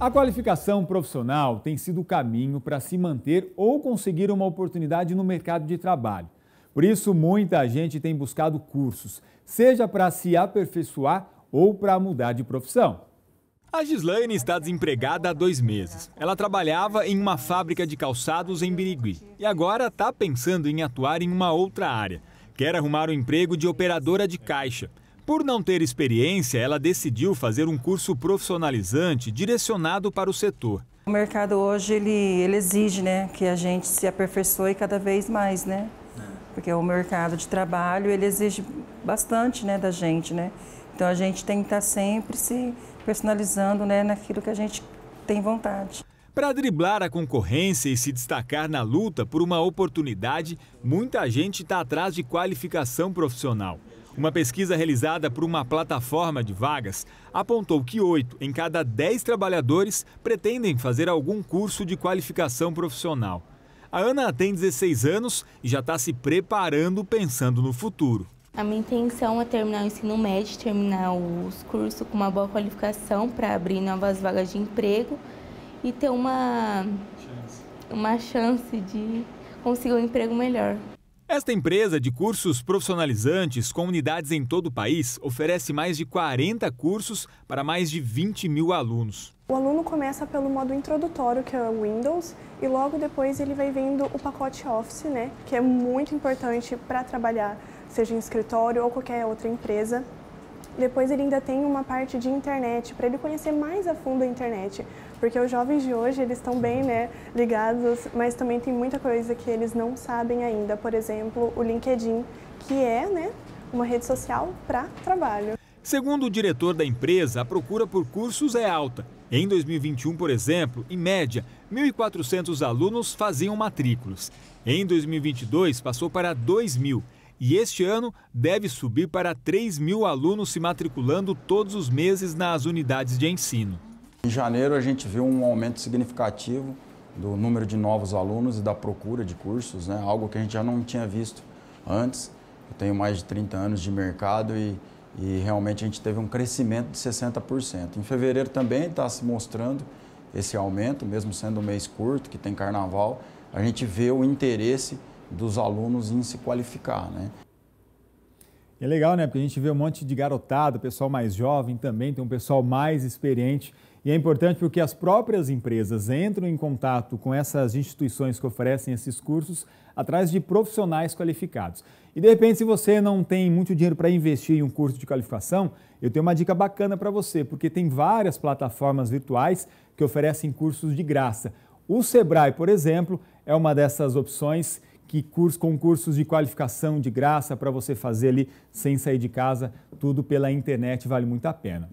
A qualificação profissional tem sido o caminho para se manter ou conseguir uma oportunidade no mercado de trabalho. Por isso, muita gente tem buscado cursos, seja para se aperfeiçoar ou para mudar de profissão. A Gislaine está desempregada há dois meses. Ela trabalhava em uma fábrica de calçados em Birigui e agora está pensando em atuar em uma outra área. Quer arrumar o um emprego de operadora de caixa. Por não ter experiência, ela decidiu fazer um curso profissionalizante direcionado para o setor. O mercado hoje ele, ele exige né, que a gente se aperfeiçoe cada vez mais, né? Porque o mercado de trabalho ele exige bastante né, da gente, né? Então a gente tem que estar tá sempre se personalizando né, naquilo que a gente tem vontade. Para driblar a concorrência e se destacar na luta por uma oportunidade, muita gente está atrás de qualificação profissional. Uma pesquisa realizada por uma plataforma de vagas apontou que oito em cada dez trabalhadores pretendem fazer algum curso de qualificação profissional. A Ana tem 16 anos e já está se preparando pensando no futuro. A minha intenção é terminar o ensino médio, terminar os cursos com uma boa qualificação para abrir novas vagas de emprego e ter uma chance, uma chance de conseguir um emprego melhor. Esta empresa de cursos profissionalizantes com unidades em todo o país oferece mais de 40 cursos para mais de 20 mil alunos. O aluno começa pelo modo introdutório, que é o Windows, e logo depois ele vai vendo o pacote Office, né, que é muito importante para trabalhar, seja em escritório ou qualquer outra empresa depois ele ainda tem uma parte de internet, para ele conhecer mais a fundo a internet. Porque os jovens de hoje, eles estão bem né, ligados, mas também tem muita coisa que eles não sabem ainda. Por exemplo, o LinkedIn, que é né, uma rede social para trabalho. Segundo o diretor da empresa, a procura por cursos é alta. Em 2021, por exemplo, em média, 1.400 alunos faziam matrículas. Em 2022, passou para 2.000 e este ano deve subir para 3 mil alunos se matriculando todos os meses nas unidades de ensino. Em janeiro, a gente viu um aumento significativo do número de novos alunos e da procura de cursos, né? algo que a gente já não tinha visto antes. Eu tenho mais de 30 anos de mercado e, e realmente a gente teve um crescimento de 60%. Em fevereiro também está se mostrando esse aumento, mesmo sendo um mês curto, que tem carnaval, a gente vê o interesse dos alunos em se qualificar. Né? É legal, né? Porque a gente vê um monte de garotada, pessoal mais jovem também, tem um pessoal mais experiente. E é importante porque as próprias empresas entram em contato com essas instituições que oferecem esses cursos atrás de profissionais qualificados. E de repente, se você não tem muito dinheiro para investir em um curso de qualificação, eu tenho uma dica bacana para você, porque tem várias plataformas virtuais que oferecem cursos de graça. O Sebrae, por exemplo, é uma dessas opções que curso, concursos de qualificação de graça para você fazer ali sem sair de casa, tudo pela internet, vale muito a pena.